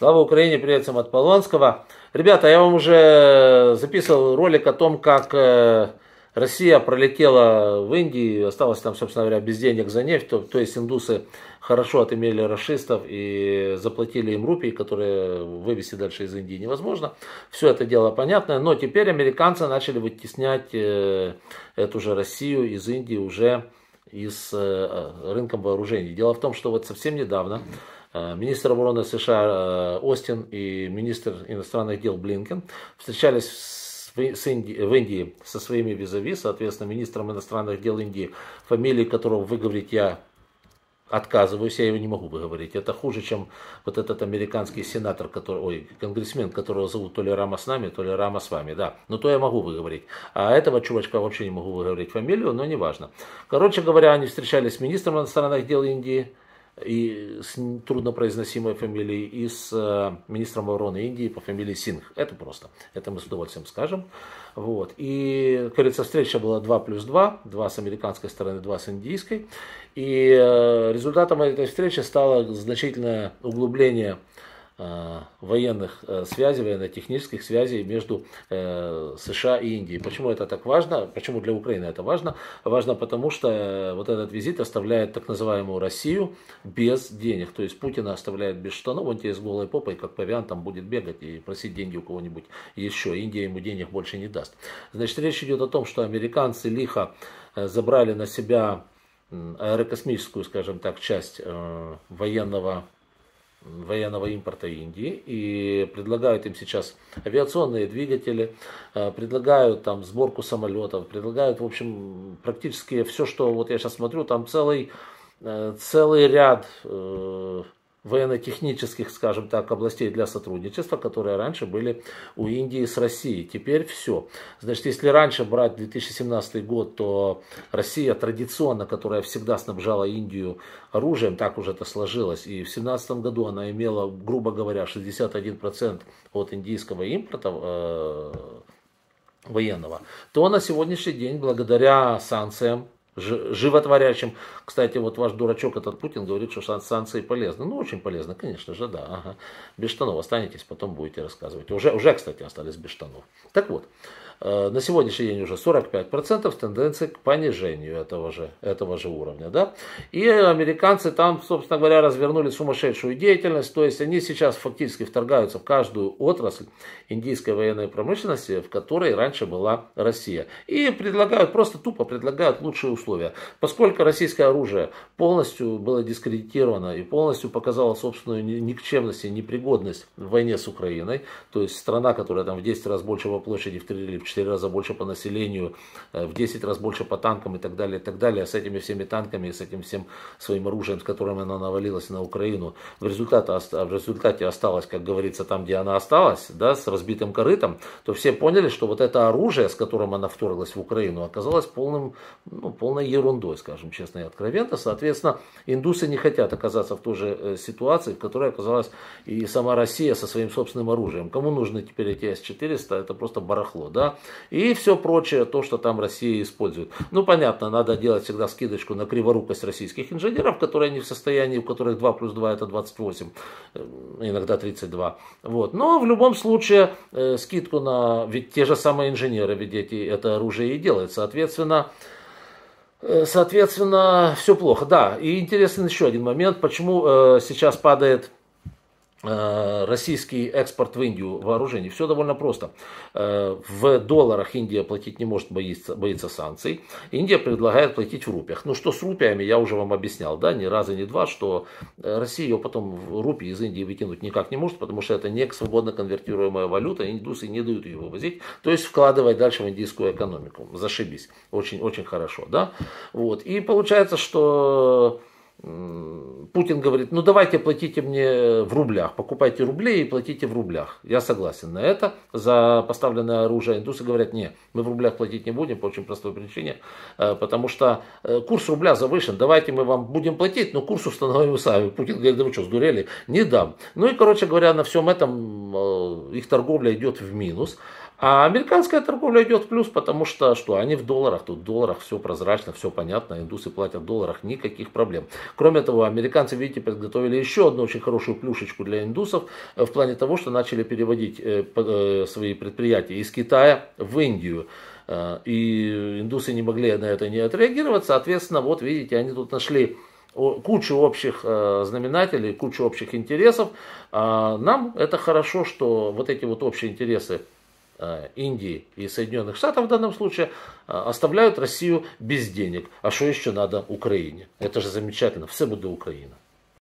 Слава Украине, привет всем от Полонского. Ребята, я вам уже э, записывал ролик о том, как э, Россия пролетела в Индии, осталась там, собственно говоря, без денег за нефть. То, то есть индусы хорошо отымели расистов и заплатили им рупии, которые вывести дальше из Индии невозможно. Все это дело понятно, но теперь американцы начали вытеснять э, эту же Россию из Индии уже из рынком вооружений. Дело в том, что вот совсем недавно... Э, министр обороны США э, Остин и министр иностранных дел Блинкен встречались с с в Индии со своими визави, соответственно, министром иностранных дел Индии, фамилии которого выговорить я отказываюсь, я его не могу выговорить. Это хуже, чем вот этот американский сенатор, который, ой, конгрессмен, которого зовут то ли Рама с нами, то ли Рама с вами, да. Но то я могу выговорить. А этого чувачка вообще не могу выговорить фамилию, но неважно. Короче говоря, они встречались с министром иностранных дел Индии, и с труднопроизносимой фамилией, и с э, министром обороны Индии по фамилии Сингх. Это просто. Это мы с удовольствием скажем. Вот. И, как встреча была 2 плюс 2, 2 с американской стороны, 2 с индийской. И э, результатом этой встречи стало значительное углубление Э, военных э, связей, военно-технических связей между э, США и Индией. Почему это так важно? Почему для Украины это важно? Важно потому, что вот этот визит оставляет так называемую Россию без денег. То есть Путина оставляет без штанов, ну, он тебе с голой попой, как павиан, там будет бегать и просить деньги у кого-нибудь еще. Индия ему денег больше не даст. Значит, речь идет о том, что американцы лихо забрали на себя аэрокосмическую, скажем так, часть военного военного импорта Индии и предлагают им сейчас авиационные двигатели, э, предлагают там сборку самолетов, предлагают, в общем, практически все, что вот я сейчас смотрю, там целый, э, целый ряд э, военно-технических, скажем так, областей для сотрудничества, которые раньше были у Индии с Россией. Теперь все. Значит, если раньше брать 2017 год, то Россия традиционно, которая всегда снабжала Индию оружием, так уже это сложилось, и в 2017 году она имела, грубо говоря, 61% от индийского импорта э, военного, то на сегодняшний день, благодаря санкциям животворящим. Кстати, вот ваш дурачок этот Путин говорит, что санкции полезны. Ну, очень полезно, конечно же, да. Ага. Без штанов останетесь, потом будете рассказывать. Уже, уже, кстати, остались без штанов. Так вот, э, на сегодняшний день уже 45% тенденции к понижению этого же, этого же уровня. Да? И американцы там, собственно говоря, развернули сумасшедшую деятельность. То есть они сейчас фактически вторгаются в каждую отрасль индийской военной промышленности, в которой раньше была Россия. И предлагают, просто тупо предлагают лучшие услуги условия. Поскольку российское оружие полностью было дискредитировано и полностью показало собственную никчемность и непригодность в войне с Украиной, то есть страна, которая там в 10 раз больше по площади, в 3 или в 4 раза больше по населению, э, в 10 раз больше по танкам и так далее, и так далее, а с этими всеми танками и с этим всем своим оружием, с которым она навалилась на Украину, в результате, а в результате осталась, как говорится, там, где она осталась, да, с разбитым корытом, то все поняли, что вот это оружие, с которым она вторглась в Украину, оказалось полным, ну, полным полной ерундой, скажем честно и откровенно. Соответственно, индусы не хотят оказаться в той же э, ситуации, в которой оказалась и сама Россия со своим собственным оружием. Кому нужны теперь эти С-400, это просто барахло, да? И все прочее, то, что там Россия использует. Ну, понятно, надо делать всегда скидочку на криворукость российских инженеров, которые не в состоянии, у которых 2 плюс 2 это 28, э, иногда 32. Вот. Но в любом случае, э, скидку на, ведь те же самые инженеры, ведь эти, это оружие и делают. Соответственно, Э, соответственно, все плохо. Да, и интересен еще один момент, почему э, сейчас падает Э, российский экспорт в Индию вооружений. Все довольно просто. Э, в долларах Индия платить не может, боится, боится санкций. Индия предлагает платить в рупиях. Ну что с рупиями, я уже вам объяснял, да, ни раза, ни два, что Россия ее потом в рупии из Индии выкинуть никак не может, потому что это не свободно конвертируемая валюта, индусы не дают ее вывозить, то есть вкладывать дальше в индийскую экономику. Зашибись. Очень-очень хорошо, да. Вот. И получается, что Путин говорит, ну давайте платите мне в рублях, покупайте рубли и платите в рублях. Я согласен на это, за поставленное оружие. Индусы говорят, нет, мы в рублях платить не будем по очень простой причине, э, потому что э, курс рубля завышен, давайте мы вам будем платить, но курс установим сами. Путин говорит, да вы что, сдурели? Не дам. Ну и, короче говоря, на всем этом э, их торговля идет в минус. А американская торговля идет в плюс, потому что что? Они в долларах, тут в долларах все прозрачно, все понятно, индусы платят в долларах, никаких проблем. Кроме того, американцы, видите, подготовили еще одну очень хорошую плюшечку для индусов э, в плане того, что начали переводить э, э, свои предприятия из Китая в Индию. И индусы не могли на это не отреагировать, соответственно, вот видите, они тут нашли кучу общих знаменателей, кучу общих интересов. А нам это хорошо, что вот эти вот общие интересы Э, Индии и Соединенных Штатов в данном случае э, оставляют Россию без денег. А что еще надо Украине? Это же замечательно. Все будет Украина.